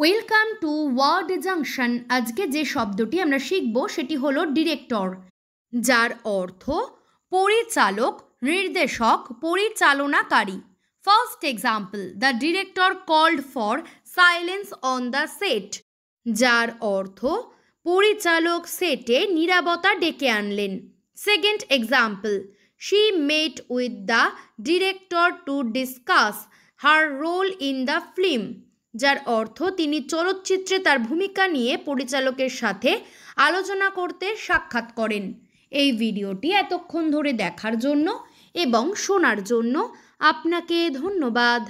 welcome to word junction আজকে যে শব্দটি আমরা শিখব সেটি হল ডিরেক্টর যার অর্থ পরিচালক নির্দেশক পরিচালনাকারী first example the director called for silence on the set যার অর্থ পরিচালক সেটে নিরাপত্তা ডেকে আনলেন second example she met with the director to discuss her role in the film যার অর্থ তিনি চলচ্চিত্রে তার ভূমিকা নিয়ে পরিচালকের সাথে আলোচনা করতে সাক্ষাৎ করেন এই ভিডিওটি এতক্ষণ ধরে দেখার জন্য এবং শোনার জন্য আপনাকে ধন্যবাদ